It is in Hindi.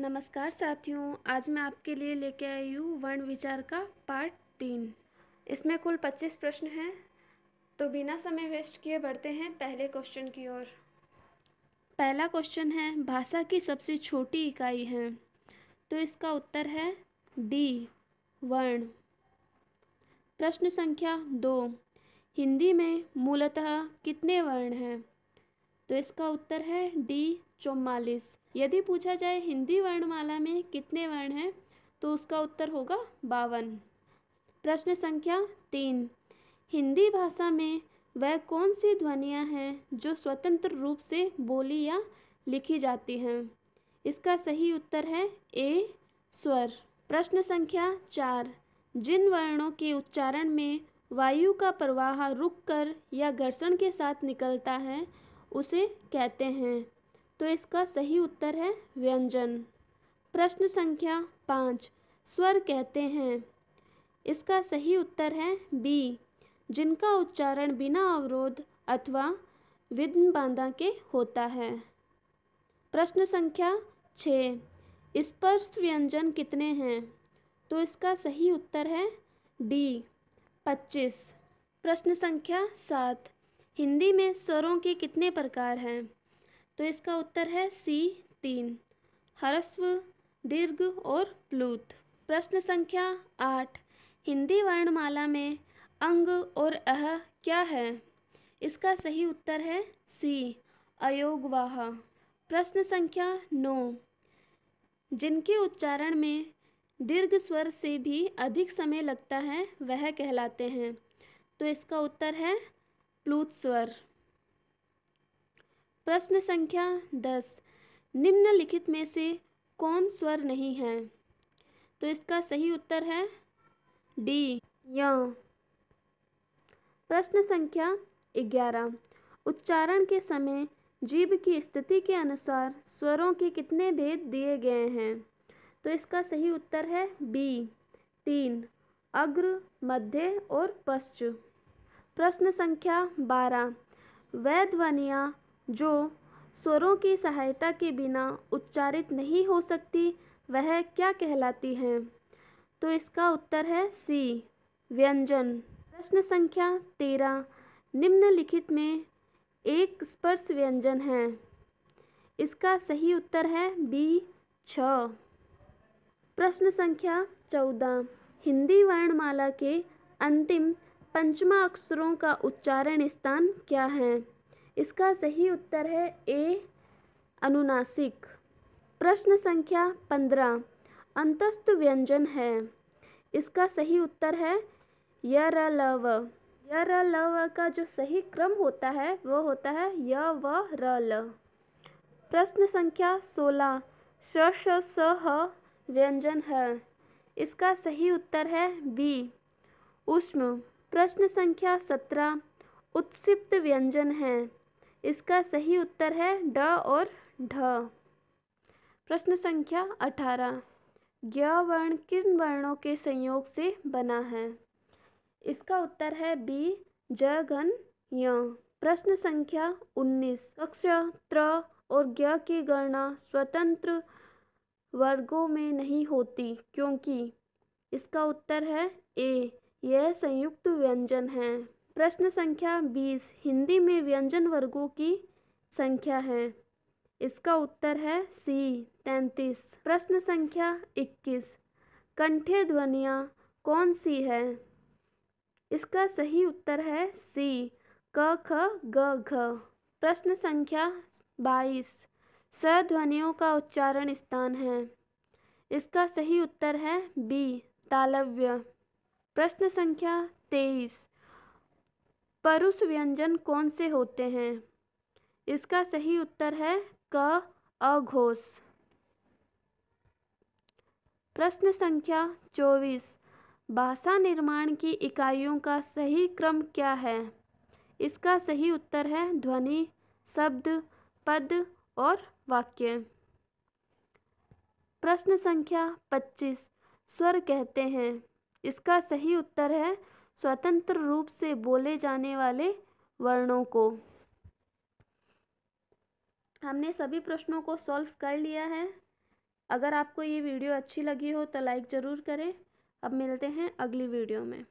नमस्कार साथियों आज मैं आपके लिए लेके आई हूँ वर्ण विचार का पार्ट तीन इसमें कुल पच्चीस प्रश्न हैं तो बिना समय वेस्ट किए बढ़ते हैं पहले क्वेश्चन की ओर पहला क्वेश्चन है भाषा की सबसे छोटी इकाई है तो इसका उत्तर है डी वर्ण प्रश्न संख्या दो हिंदी में मूलतः कितने वर्ण हैं तो इसका उत्तर है डी चौवालीस यदि पूछा जाए हिंदी वर्णमाला में कितने वर्ण हैं तो उसका उत्तर होगा बावन प्रश्न संख्या तीन हिंदी भाषा में वह कौन सी ध्वनियाँ हैं जो स्वतंत्र रूप से बोली या लिखी जाती हैं इसका सही उत्तर है ए स्वर प्रश्न संख्या चार जिन वर्णों के उच्चारण में वायु का प्रवाह रुक कर या घर्षण के साथ निकलता है उसे कहते हैं तो इसका सही उत्तर है व्यंजन प्रश्न संख्या पाँच स्वर कहते हैं इसका सही उत्तर है बी जिनका उच्चारण बिना अवरोध अथवा विघ्न बांधा के होता है प्रश्न संख्या छः स्पर्श व्यंजन कितने हैं तो इसका सही उत्तर है डी पच्चीस प्रश्न संख्या सात हिंदी में स्वरों के कितने प्रकार हैं तो इसका उत्तर है सी तीन हरस्व दीर्घ और प्लूत प्रश्न संख्या आठ हिंदी वर्णमाला में अंग और अह क्या है इसका सही उत्तर है सी अयोगवाह प्रश्न संख्या नौ जिनके उच्चारण में दीर्घ स्वर से भी अधिक समय लगता है वह कहलाते हैं तो इसका उत्तर है प्लूत स्वर प्रश्न संख्या दस निम्नलिखित में से कौन स्वर नहीं है तो इसका सही उत्तर है डी य प्रश्न संख्या ग्यारह उच्चारण के समय जीव की स्थिति के अनुसार स्वरों के कितने भेद दिए गए हैं तो इसका सही उत्तर है बी तीन अग्र मध्य और पश्चिम प्रश्न संख्या बारह वह ध्वनियाँ जो स्वरों की सहायता के बिना उच्चारित नहीं हो सकती वह क्या कहलाती हैं तो इसका उत्तर है सी व्यंजन प्रश्न संख्या तेरह निम्नलिखित में एक स्पर्श व्यंजन है इसका सही उत्तर है बी छ प्रश्न संख्या चौदह हिंदी वर्णमाला के अंतिम पंचमा अक्षरों का उच्चारण स्थान क्या है इसका सही उत्तर है ए अनुनासिक प्रश्न संख्या पंद्रह अंतस्थ व्यंजन है इसका सही उत्तर है य र य का जो सही क्रम होता है वह होता है य व र ल प्रश्न संख्या सोलह श श स ह व्यंजन है इसका सही उत्तर है बी उष्म प्रश्न संख्या सत्रह उत्सिप्त व्यंजन है इसका सही उत्तर है ड और ढ प्रश्न संख्या अठारह ज्ञ वर्ण किन वर्णों के संयोग से बना है इसका उत्तर है बी ज घन य प्रश्न संख्या उन्नीस कक्ष त्र और ज्ञ की गणना स्वतंत्र वर्गों में नहीं होती क्योंकि इसका उत्तर है ए यह संयुक्त व्यंजन है प्रश्न संख्या बीस हिंदी में व्यंजन वर्गों की संख्या है इसका उत्तर है सी तैतीस प्रश्न संख्या इक्कीस कंठे ध्वनियाँ कौन सी है इसका सही उत्तर है सी क ख ग घ प्रश्न संख्या बाईस स्वध्वनियों का उच्चारण स्थान है इसका सही उत्तर है बी तालव्य प्रश्न संख्या तेईस परुष व्यंजन कौन से होते हैं इसका सही उत्तर है क अघोष प्रश्न संख्या चौबीस भाषा निर्माण की इकाइयों का सही क्रम क्या है इसका सही उत्तर है ध्वनि शब्द पद और वाक्य प्रश्न संख्या पच्चीस स्वर कहते हैं इसका सही उत्तर है स्वतंत्र रूप से बोले जाने वाले वर्णों को हमने सभी प्रश्नों को सॉल्व कर लिया है अगर आपको ये वीडियो अच्छी लगी हो तो लाइक ज़रूर करें अब मिलते हैं अगली वीडियो में